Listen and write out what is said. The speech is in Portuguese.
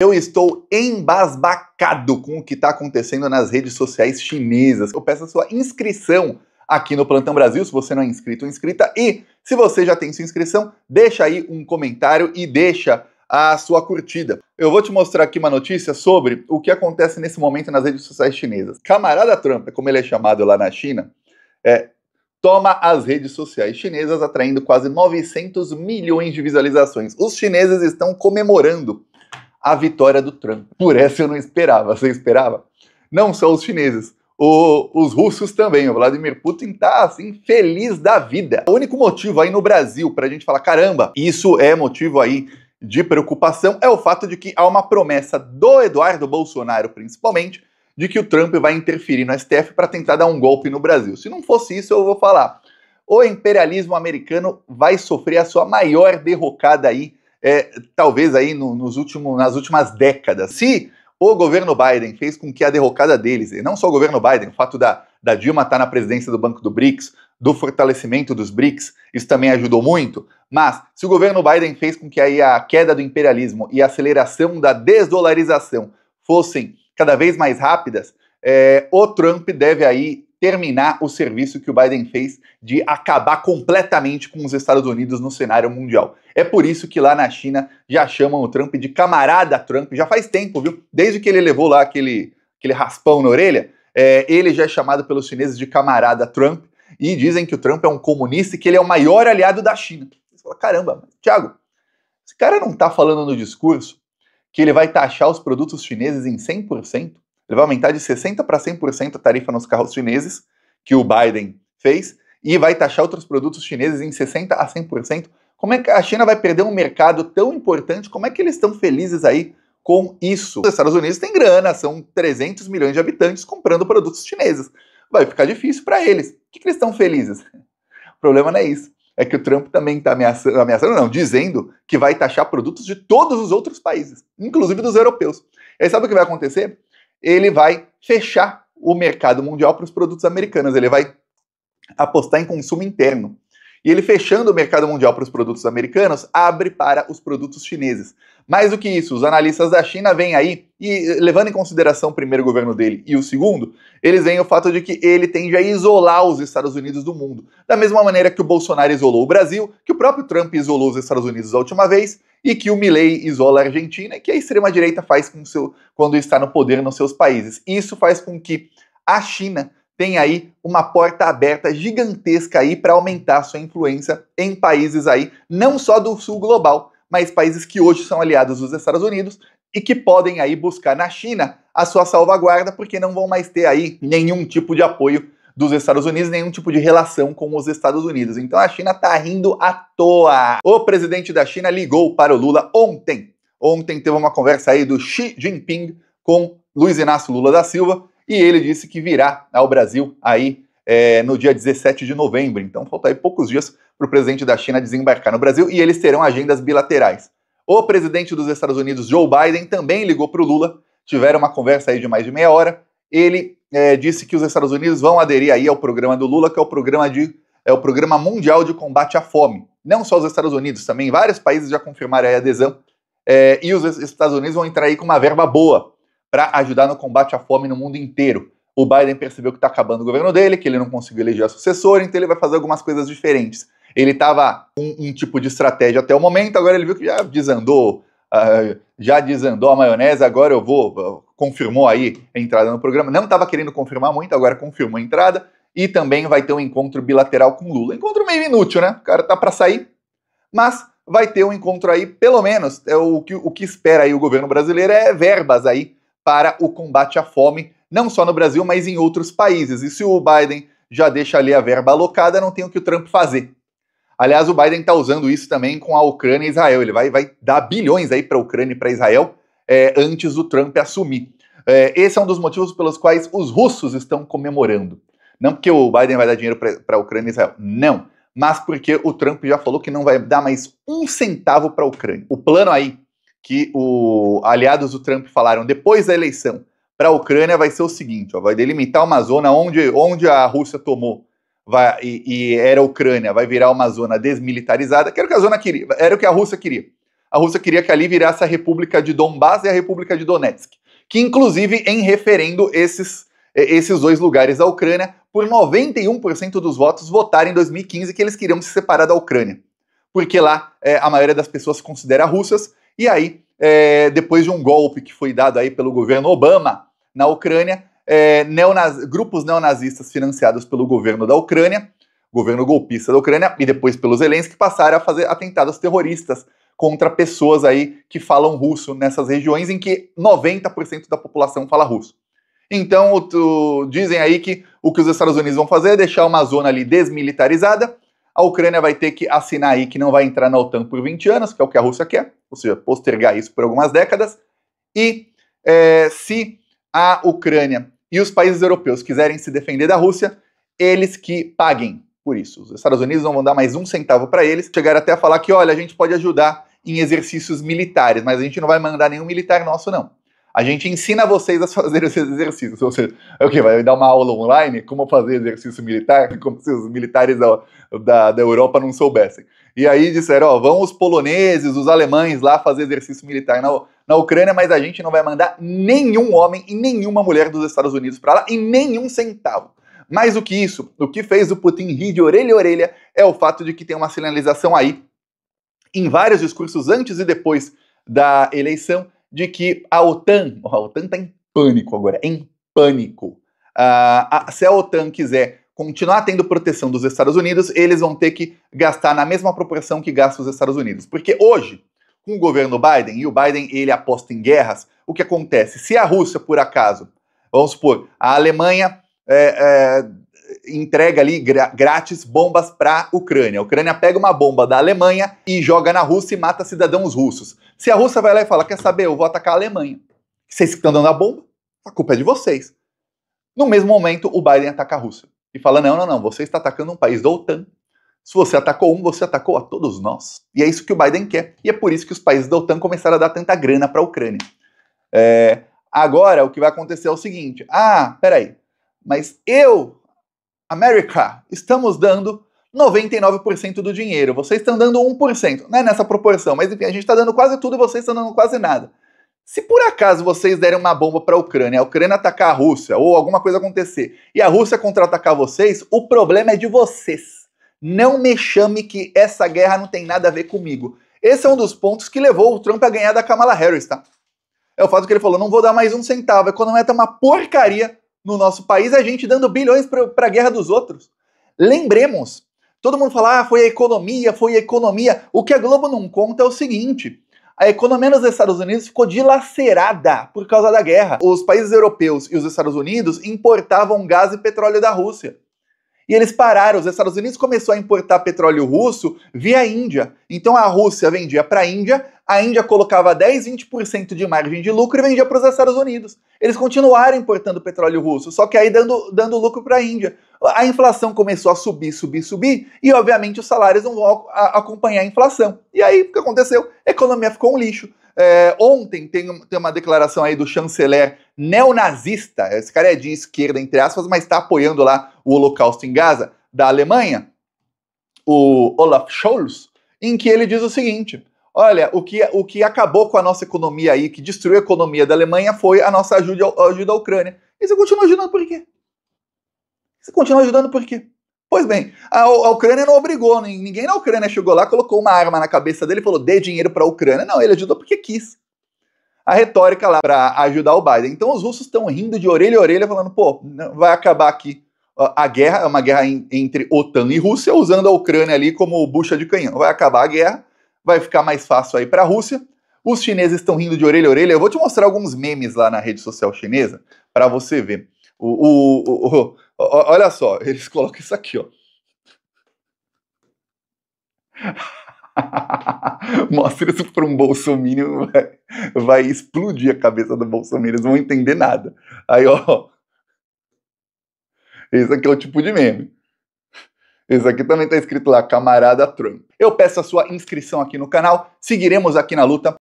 Eu estou embasbacado com o que está acontecendo nas redes sociais chinesas. Eu peço a sua inscrição aqui no Plantão Brasil, se você não é inscrito ou inscrita. E se você já tem sua inscrição, deixa aí um comentário e deixa a sua curtida. Eu vou te mostrar aqui uma notícia sobre o que acontece nesse momento nas redes sociais chinesas. Camarada Trump, como ele é chamado lá na China, é, toma as redes sociais chinesas, atraindo quase 900 milhões de visualizações. Os chineses estão comemorando a vitória do Trump. Por essa eu não esperava. Você esperava? Não só os chineses, o, os russos também. O Vladimir Putin tá assim, feliz da vida. O único motivo aí no Brasil para a gente falar: caramba, isso é motivo aí de preocupação é o fato de que há uma promessa do Eduardo Bolsonaro, principalmente, de que o Trump vai interferir no STF para tentar dar um golpe no Brasil. Se não fosse isso, eu vou falar. O imperialismo americano vai sofrer a sua maior derrocada aí é, talvez aí no, nos últimos, nas últimas décadas. Se o governo Biden fez com que a derrocada deles, e não só o governo Biden, o fato da, da Dilma estar tá na presidência do Banco do BRICS, do fortalecimento dos BRICS, isso também ajudou muito. Mas se o governo Biden fez com que aí a queda do imperialismo e a aceleração da desdolarização fossem cada vez mais rápidas, é, o Trump deve aí terminar o serviço que o Biden fez de acabar completamente com os Estados Unidos no cenário mundial. É por isso que lá na China já chamam o Trump de camarada Trump, já faz tempo, viu? Desde que ele levou lá aquele, aquele raspão na orelha, é, ele já é chamado pelos chineses de camarada Trump e dizem que o Trump é um comunista e que ele é o maior aliado da China. Você fala, caramba, Thiago, esse cara não tá falando no discurso que ele vai taxar os produtos chineses em 100%? Ele vai aumentar de 60% para 100% a tarifa nos carros chineses, que o Biden fez, e vai taxar outros produtos chineses em 60% a 100%. Como é que a China vai perder um mercado tão importante? Como é que eles estão felizes aí com isso? Os Estados Unidos têm grana, são 300 milhões de habitantes comprando produtos chineses. Vai ficar difícil para eles. O que, que eles estão felizes? O problema não é isso é que o Trump também está ameaçando, ameaçando, não, dizendo que vai taxar produtos de todos os outros países, inclusive dos europeus. E aí sabe o que vai acontecer? ele vai fechar o mercado mundial para os produtos americanos, ele vai apostar em consumo interno. E ele fechando o mercado mundial para os produtos americanos, abre para os produtos chineses. Mais do que isso, os analistas da China vêm aí, e levando em consideração o primeiro governo dele e o segundo, eles veem o fato de que ele tende a isolar os Estados Unidos do mundo. Da mesma maneira que o Bolsonaro isolou o Brasil, que o próprio Trump isolou os Estados Unidos a última vez, e que o Milley isola a Argentina e que a extrema-direita faz com seu, quando está no poder nos seus países. Isso faz com que a China tenha aí uma porta aberta gigantesca aí para aumentar sua influência em países aí, não só do sul global, mas países que hoje são aliados dos Estados Unidos e que podem aí buscar na China a sua salvaguarda, porque não vão mais ter aí nenhum tipo de apoio dos Estados Unidos, nenhum tipo de relação com os Estados Unidos. Então a China tá rindo à toa. O presidente da China ligou para o Lula ontem. Ontem teve uma conversa aí do Xi Jinping com Luiz Inácio Lula da Silva e ele disse que virá ao Brasil aí é, no dia 17 de novembro. Então falta aí poucos dias para o presidente da China desembarcar no Brasil e eles terão agendas bilaterais. O presidente dos Estados Unidos, Joe Biden, também ligou para o Lula, tiveram uma conversa aí de mais de meia hora. Ele é, disse que os Estados Unidos vão aderir aí ao programa do Lula, que é o programa de é o programa mundial de combate à fome. Não só os Estados Unidos, também vários países já confirmaram a adesão. É, e os Estados Unidos vão entrar aí com uma verba boa para ajudar no combate à fome no mundo inteiro. O Biden percebeu que está acabando o governo dele, que ele não conseguiu eleger a sucessora, então ele vai fazer algumas coisas diferentes. Ele estava com um, um tipo de estratégia até o momento, agora ele viu que já desandou, uh, já desandou a maionese, agora eu vou confirmou aí a entrada no programa. Não estava querendo confirmar muito, agora confirmou a entrada. E também vai ter um encontro bilateral com Lula. Encontro meio inútil, né? O cara tá para sair, mas vai ter um encontro aí, pelo menos, é o que, o que espera aí o governo brasileiro é verbas aí para o combate à fome, não só no Brasil, mas em outros países. E se o Biden já deixa ali a verba alocada, não tem o que o Trump fazer. Aliás, o Biden está usando isso também com a Ucrânia e Israel. Ele vai, vai dar bilhões aí para a Ucrânia e para Israel é, antes do Trump assumir. É, esse é um dos motivos pelos quais os russos estão comemorando. Não porque o Biden vai dar dinheiro para a Ucrânia e Israel, não. Mas porque o Trump já falou que não vai dar mais um centavo para a Ucrânia. O plano aí que os aliados do Trump falaram depois da eleição para a Ucrânia vai ser o seguinte: ó, vai delimitar uma zona onde, onde a Rússia tomou vai, e, e, era a Ucrânia, vai virar uma zona desmilitarizada, que era o que a zona queria, era o que a Rússia queria. A Rússia queria que ali virasse a República de Donbass e a República de Donetsk que inclusive em referendo esses, eh, esses dois lugares da Ucrânia, por 91% dos votos votaram em 2015 que eles queriam se separar da Ucrânia. Porque lá é, a maioria das pessoas considera russas, e aí, é, depois de um golpe que foi dado aí pelo governo Obama na Ucrânia, é, neonaz grupos neonazistas financiados pelo governo da Ucrânia, governo golpista da Ucrânia, e depois pelos Zelensky, passaram a fazer atentados terroristas contra pessoas aí que falam russo nessas regiões em que 90% da população fala russo. Então, tu, dizem aí que o que os Estados Unidos vão fazer é deixar uma zona ali desmilitarizada. A Ucrânia vai ter que assinar aí que não vai entrar na OTAN por 20 anos, que é o que a Rússia quer, ou seja, postergar isso por algumas décadas. E é, se a Ucrânia e os países europeus quiserem se defender da Rússia, eles que paguem por isso. Os Estados Unidos não vão dar mais um centavo para eles. Chegaram até a falar que, olha, a gente pode ajudar em exercícios militares, mas a gente não vai mandar nenhum militar nosso, não. A gente ensina vocês a fazer esses exercícios. Ou seja, o okay, que vai dar uma aula online como fazer exercício militar, como se os militares da, da, da Europa não soubessem. E aí disseram: ó, vão os poloneses, os alemães lá fazer exercício militar na, na Ucrânia, mas a gente não vai mandar nenhum homem e nenhuma mulher dos Estados Unidos para lá e nenhum centavo. Mais do que isso, o que fez o Putin rir de orelha a orelha é o fato de que tem uma sinalização aí em vários discursos antes e depois da eleição de que a OTAN, a OTAN está em pânico agora, em pânico. Uh, se a OTAN quiser continuar tendo proteção dos Estados Unidos, eles vão ter que gastar na mesma proporção que gastam os Estados Unidos. Porque hoje, com o governo Biden, e o Biden ele aposta em guerras, o que acontece? Se a Rússia, por acaso, vamos supor, a Alemanha é, é, entrega ali grátis bombas para a Ucrânia. A Ucrânia pega uma bomba da Alemanha e joga na Rússia e mata cidadãos russos. Se a Rússia vai lá e fala, quer saber, eu vou atacar a Alemanha. Vocês que estão dando a bomba, a culpa é de vocês. No mesmo momento, o Biden ataca a Rússia e fala, não, não, não, você está atacando um país da OTAN. Se você atacou um, você atacou a todos nós. E é isso que o Biden quer. E é por isso que os países da OTAN começaram a dar tanta grana para a Ucrânia. É, agora, o que vai acontecer é o seguinte. Ah, peraí. Mas eu America, estamos dando 99% do dinheiro. Vocês estão dando 1%, não é nessa proporção, mas enfim, a gente está dando quase tudo e vocês estão dando quase nada. Se por acaso vocês derem uma bomba para a Ucrânia, a Ucrânia atacar a Rússia ou alguma coisa acontecer e a Rússia contra-atacar vocês, o problema é de vocês. Não me chame que essa guerra não tem nada a ver comigo. Esse é um dos pontos que levou o Trump a ganhar da Kamala Harris, tá? É o fato que ele falou: não vou dar mais um centavo, a economia tá uma porcaria, no nosso país, a gente dando bilhões para a guerra dos outros. Lembremos, todo mundo fala, ah, foi a economia, foi a economia. O que a Globo não conta é o seguinte: a economia nos Estados Unidos ficou dilacerada por causa da guerra. Os países europeus e os Estados Unidos importavam gás e petróleo da Rússia. E eles pararam, os Estados Unidos começou a importar petróleo russo via Índia. Então a Rússia vendia para a Índia, a Índia colocava 10, 20% de margem de lucro e vendia para os Estados Unidos. Eles continuaram importando petróleo russo, só que aí dando, dando lucro para a Índia. A inflação começou a subir, subir, subir, e obviamente os salários não vão acompanhar a inflação. E aí o que aconteceu? A economia ficou um lixo. É, ontem tem, tem, uma declaração aí do chanceler neonazista, esse cara é de esquerda, entre aspas, mas está apoiando lá o Holocausto em Gaza, da Alemanha, o Olaf Scholz, em que ele diz o seguinte: Olha, o que, o que acabou com a nossa economia aí, que destruiu a economia da Alemanha, foi a nossa ajuda, ajuda à Ucrânia. E você continua ajudando por quê? Você continua ajudando por quê? Pois bem, a, a, Ucrânia não obrigou, ninguém na Ucrânia chegou lá, colocou uma arma na cabeça dele e falou: dê dinheiro para a Ucrânia. Não, ele ajudou porque quis. A retórica lá para ajudar o Biden. Então os russos estão rindo de orelha a orelha, falando: pô, vai acabar aqui a guerra, é uma guerra entre OTAN e Rússia, usando a Ucrânia ali como bucha de canhão. Vai acabar a guerra, vai ficar mais fácil aí para a Rússia. Os chineses estão rindo de orelha a orelha. Eu vou te mostrar alguns memes lá na rede social chinesa para você ver. O, o, o, olha só, eles colocam isso aqui, ó. Mostra isso para um bolsominion, vai, vai explodir a cabeça do bolsominion, eles não vão entender nada. Aí, ó. Esse aqui é o tipo de meme. Isso aqui também está escrito lá, camarada Trump. Eu peço a sua inscrição aqui no canal, seguiremos aqui na luta.